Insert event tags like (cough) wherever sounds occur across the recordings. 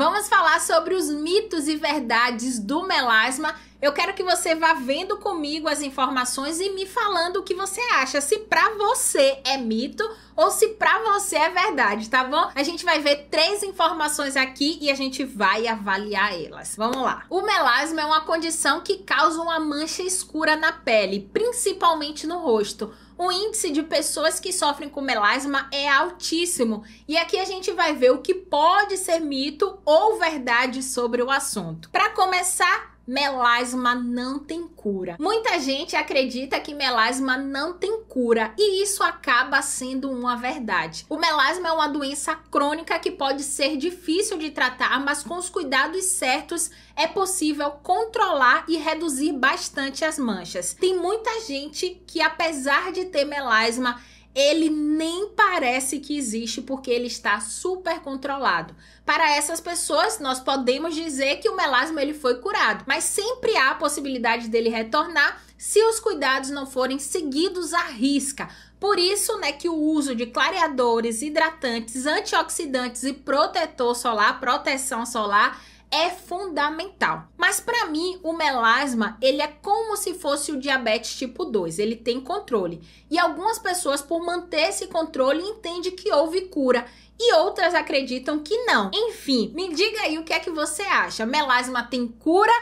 Vamos falar sobre os mitos e verdades do melasma. Eu quero que você vá vendo comigo as informações e me falando o que você acha, se para você é mito ou se para você é verdade, tá bom? A gente vai ver três informações aqui e a gente vai avaliar elas. Vamos lá. O melasma é uma condição que causa uma mancha escura na pele, principalmente no rosto o índice de pessoas que sofrem com melasma é altíssimo. E aqui a gente vai ver o que pode ser mito ou verdade sobre o assunto. Para começar, melasma não tem cura. Muita gente acredita que melasma não tem cura e isso acaba sendo uma verdade. O melasma é uma doença crônica que pode ser difícil de tratar, mas com os cuidados certos é possível controlar e reduzir bastante as manchas. Tem muita gente que, apesar de ter melasma, ele nem parece que existe porque ele está super controlado. Para essas pessoas, nós podemos dizer que o melasma ele foi curado, mas sempre há a possibilidade dele retornar se os cuidados não forem seguidos à risca. Por isso, né, que o uso de clareadores, hidratantes, antioxidantes e protetor solar, proteção solar, é fundamental. Mas para mim, o melasma, ele é como se fosse o diabetes tipo 2, ele tem controle. E algumas pessoas por manter esse controle entendem que houve cura e outras acreditam que não. Enfim, me diga aí o que é que você acha. Melasma tem cura?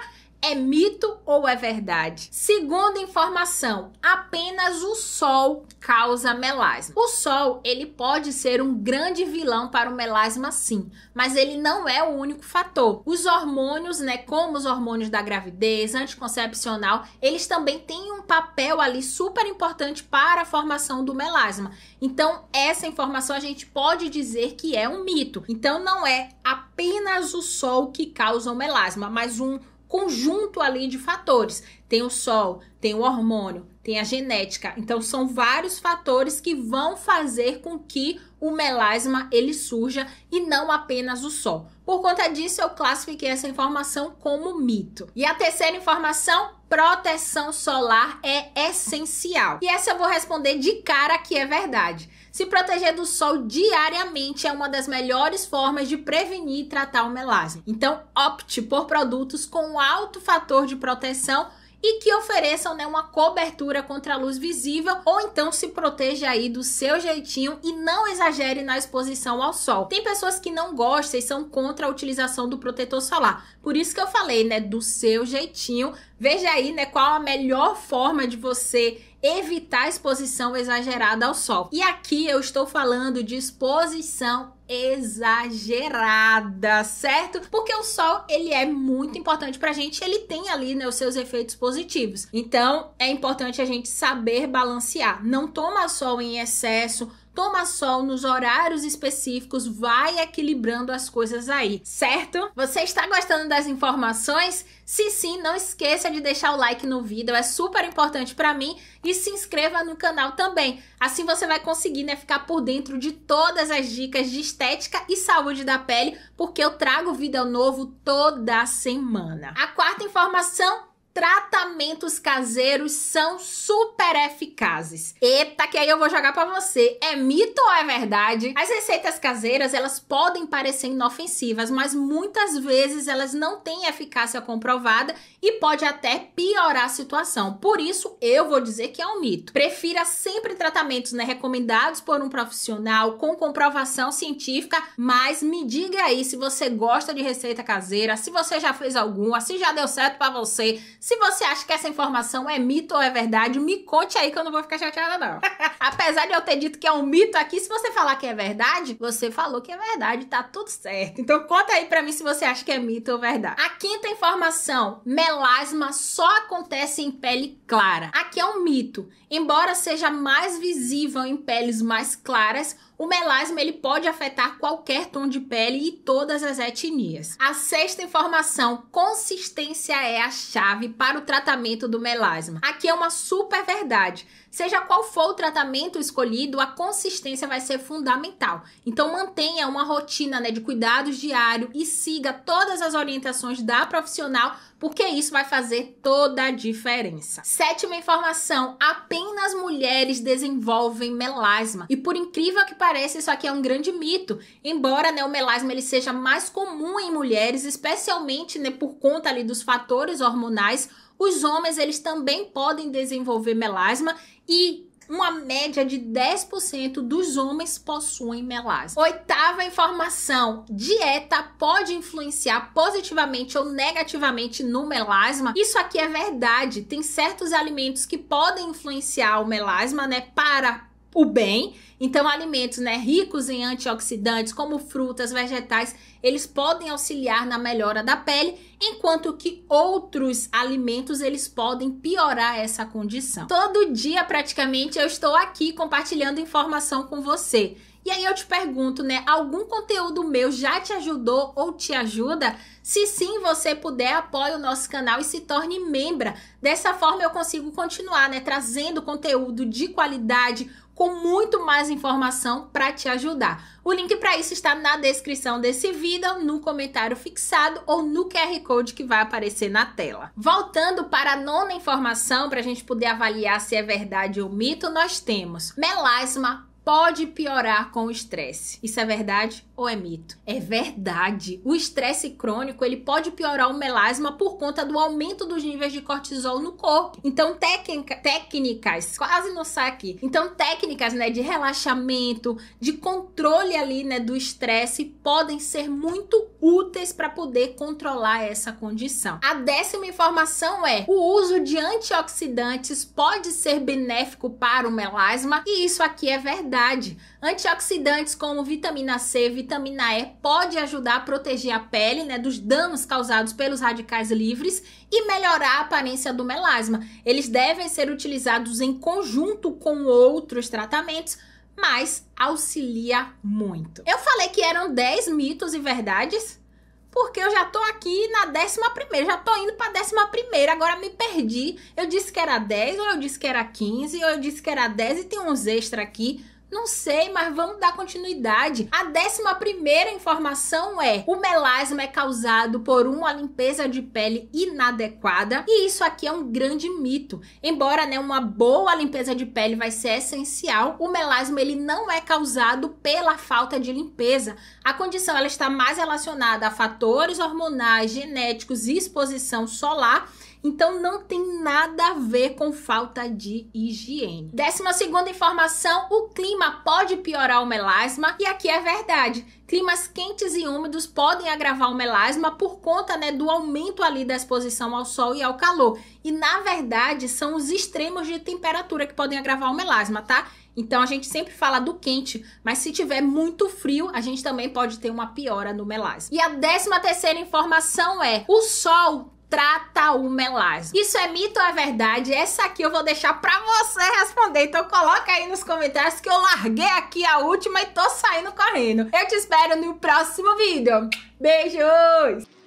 É mito ou é verdade? Segunda informação, apenas o sol causa melasma. O sol, ele pode ser um grande vilão para o melasma sim, mas ele não é o único fator. Os hormônios, né, como os hormônios da gravidez, anticoncepcional, eles também têm um papel ali super importante para a formação do melasma. Então, essa informação a gente pode dizer que é um mito. Então, não é apenas o sol que causa o melasma, mas um conjunto ali de fatores. Tem o sol, tem o hormônio, tem a genética. Então são vários fatores que vão fazer com que o melasma ele surja e não apenas o sol. Por conta disso eu classifiquei essa informação como mito. E a terceira informação, proteção solar é essencial. E essa eu vou responder de cara que é verdade. Se proteger do sol diariamente é uma das melhores formas de prevenir e tratar o melasma. Então, opte por produtos com alto fator de proteção e que ofereçam né, uma cobertura contra a luz visível ou então se proteja aí do seu jeitinho e não exagere na exposição ao sol. Tem pessoas que não gostam e são contra a utilização do protetor solar. Por isso que eu falei, né, do seu jeitinho. Veja aí, né, qual a melhor forma de você evitar exposição exagerada ao sol. E aqui eu estou falando de exposição exagerada, certo? Porque o sol, ele é muito importante pra gente, ele tem ali, né, os seus efeitos positivos. Então, é importante a gente saber balancear. Não toma sol em excesso, toma sol nos horários específicos, vai equilibrando as coisas aí, certo? Você está gostando das informações? Se sim, não esqueça de deixar o like no vídeo, é super importante para mim e se inscreva no canal também. Assim você vai conseguir, né, ficar por dentro de todas as dicas de estética e saúde da pele, porque eu trago vídeo novo toda semana. A quarta informação tratamentos caseiros são super eficazes. Eita, que aí eu vou jogar para você. É mito ou é verdade? As receitas caseiras, elas podem parecer inofensivas, mas muitas vezes elas não têm eficácia comprovada e pode até piorar a situação. Por isso, eu vou dizer que é um mito. Prefira sempre tratamentos né, recomendados por um profissional com comprovação científica, mas me diga aí se você gosta de receita caseira, se você já fez alguma, se já deu certo para você, se você acha que essa informação é mito ou é verdade, me conte aí que eu não vou ficar chateada, não. (laughs) Apesar de eu ter dito que é um mito aqui, se você falar que é verdade, você falou que é verdade, tá tudo certo. Então conta aí pra mim se você acha que é mito ou verdade. A quinta informação: melasma só acontece em pele clara. Aqui é um mito. Embora seja mais visível em peles mais claras, o melasma ele pode afetar qualquer tom de pele e todas as etnias. A sexta informação, consistência é a chave para o tratamento do melasma. Aqui é uma super verdade. Seja qual for o tratamento escolhido, a consistência vai ser fundamental. Então mantenha uma rotina né, de cuidados diário e siga todas as orientações da profissional porque isso vai fazer toda a diferença. Sétima informação: apenas mulheres desenvolvem melasma. E por incrível que pareça, isso aqui é um grande mito. Embora né, o melasma ele seja mais comum em mulheres, especialmente né, por conta ali dos fatores hormonais, os homens eles também podem desenvolver melasma e uma média de 10% dos homens possuem melasma. Oitava informação: dieta pode influenciar positivamente ou negativamente no melasma. Isso aqui é verdade. Tem certos alimentos que podem influenciar o melasma, né? Para o bem. Então, alimentos né, ricos em antioxidantes, como frutas, vegetais, eles podem auxiliar na melhora da pele, enquanto que outros alimentos eles podem piorar essa condição. Todo dia, praticamente, eu estou aqui compartilhando informação com você. E aí eu te pergunto, né? Algum conteúdo meu já te ajudou ou te ajuda? Se sim, você puder, apoie o nosso canal e se torne membra. Dessa forma eu consigo continuar, né? Trazendo conteúdo de qualidade, com muito mais informação para te ajudar. O link para isso está na descrição desse vídeo, no comentário fixado ou no QR Code que vai aparecer na tela. Voltando para a nona informação, para a gente poder avaliar se é verdade ou mito, nós temos melasma, pode piorar com o estresse. Isso é verdade ou é mito? É verdade. O estresse crônico, ele pode piorar o melasma por conta do aumento dos níveis de cortisol no corpo. Então, técnica, técnicas, quase não sai aqui. Então, técnicas, né, de relaxamento, de controle ali, né, do estresse podem ser muito úteis para poder controlar essa condição. A décima informação é: o uso de antioxidantes pode ser benéfico para o melasma, e isso aqui é verdade imunidade. Antioxidantes como vitamina C, vitamina E pode ajudar a proteger a pele, né, dos danos causados pelos radicais livres e melhorar a aparência do melasma. Eles devem ser utilizados em conjunto com outros tratamentos mas auxilia muito. Eu falei que eram 10 mitos e verdades, porque eu já tô aqui na décima primeira, já tô indo pra décima primeira, agora me perdi. Eu disse que era 10, ou eu disse que era 15, ou eu disse que era 10 e tem uns extra aqui. Não sei, mas vamos dar continuidade. A décima primeira informação é: o melasma é causado por uma limpeza de pele inadequada, e isso aqui é um grande mito. Embora, né, uma boa limpeza de pele vai ser essencial, o melasma ele não é causado pela falta de limpeza. A condição ela está mais relacionada a fatores hormonais, genéticos e exposição solar então não tem nada a ver com falta de higiene. Décima segunda informação: o clima pode piorar o melasma, e aqui é verdade. Climas quentes e úmidos podem agravar o melasma por conta né, do aumento ali da exposição ao sol e ao calor. E na verdade são os extremos de temperatura que podem agravar o melasma, tá? Então a gente sempre fala do quente, mas se tiver muito frio, a gente também pode ter uma piora no melasma. E a décima terceira informação é: o sol trata o melasma. Isso é mito ou é verdade? Essa aqui eu vou deixar pra você responder. Então coloca aí nos comentários que eu larguei aqui a última e tô saindo correndo. Eu te espero no próximo vídeo. Beijos!